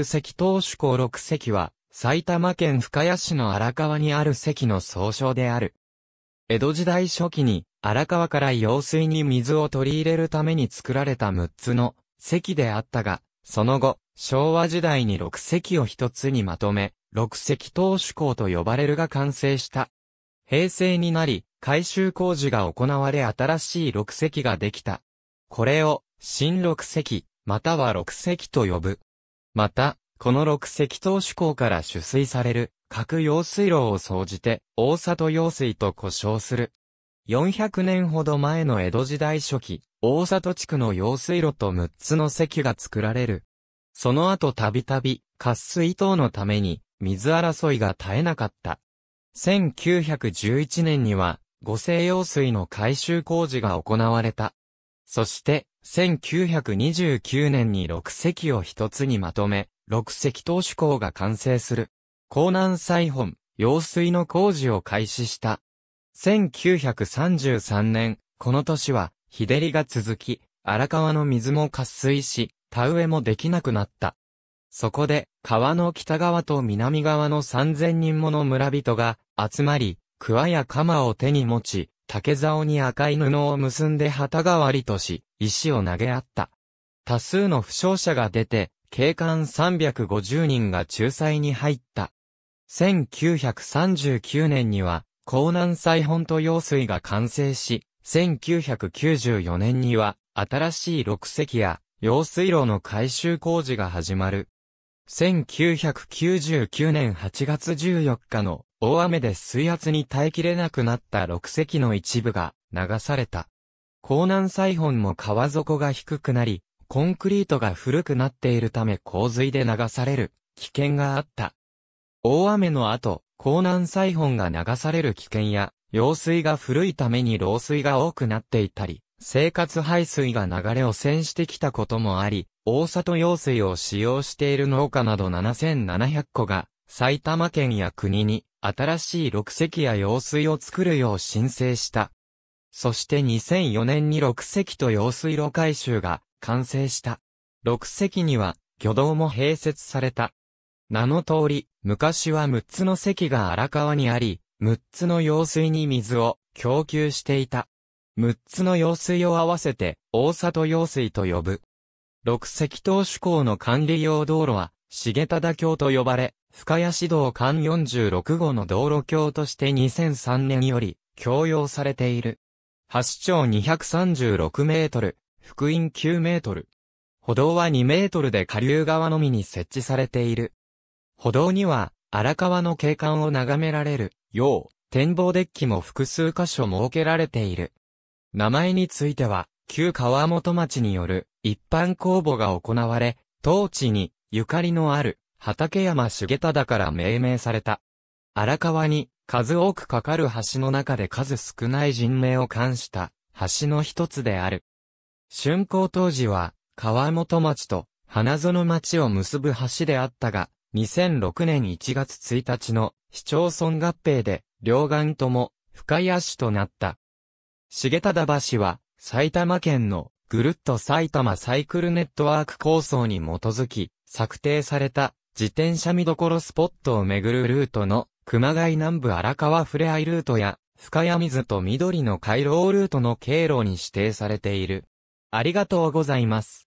石投手項六石は、埼玉県深谷市の荒川にある石の総称である。江戸時代初期に、荒川から用水に水を取り入れるために作られた6つの石であったが、その後、昭和時代に6石を1つにまとめ、6石投手校と呼ばれるが完成した。平成になり、改修工事が行われ新しい6石ができた。これを、新6石、または6石と呼ぶ。また、この六石頭主港から取水される、各用水路を総じて、大里用水と呼称する。400年ほど前の江戸時代初期、大里地区の用水路と6つの石が作られる。その後たびたび、渇水等のために、水争いが絶えなかった。1911年には、五星用水の改修工事が行われた。そして、1929年に6石を一つにまとめ、6石投手港が完成する。江南西本、用水の工事を開始した。1933年、この年は、日照りが続き、荒川の水も渇水し、田植えもできなくなった。そこで、川の北側と南側の3000人もの村人が集まり、桑や鎌を手に持ち、竹竿に赤い布を結んで旗代わりとし、石を投げ合った。多数の負傷者が出て、警官350人が仲裁に入った。1939年には、江南西本と用水が完成し、1994年には、新しい六石や、用水路の改修工事が始まる。1999年8月14日の大雨で水圧に耐えきれなくなった6隻の一部が流された。港南西本も川底が低くなり、コンクリートが古くなっているため洪水で流される危険があった。大雨の後、港南西本が流される危険や、用水が古いために漏水が多くなっていたり、生活排水が流れ汚染してきたこともあり、大里用水を使用している農家など7700戸が、埼玉県や国に新しい六石や用水を作るよう申請した。そして2004年に六石と用水路改修が完成した。六石には挙道も併設された。名の通り、昔は6つの席が荒川にあり、6つの用水に水を供給していた。6つの用水を合わせて、大里用水と呼ぶ。六石投手港の管理用道路は、重忠橋と呼ばれ、深谷市道間46号の道路橋として2003年より、供用されている。橋長236メートル、福音9メートル。歩道は2メートルで下流側のみに設置されている。歩道には、荒川の景観を眺められる、よう、展望デッキも複数箇所設けられている。名前については、旧川本町による一般公募が行われ、当地にゆかりのある、畠山重忠から命名された。荒川に、数多くかかる橋の中で数少ない人命を冠した、橋の一つである。竣工当時は、川本町と、花園町を結ぶ橋であったが、2006年1月1日の市町村合併で、両岸とも、深谷市となった。重忠橋は、埼玉県のぐるっと埼玉サイクルネットワーク構想に基づき、策定された自転車見どころスポットを巡るルートの熊谷南部荒川ふれあいルートや深谷水と緑の回廊ルートの経路に指定されている。ありがとうございます。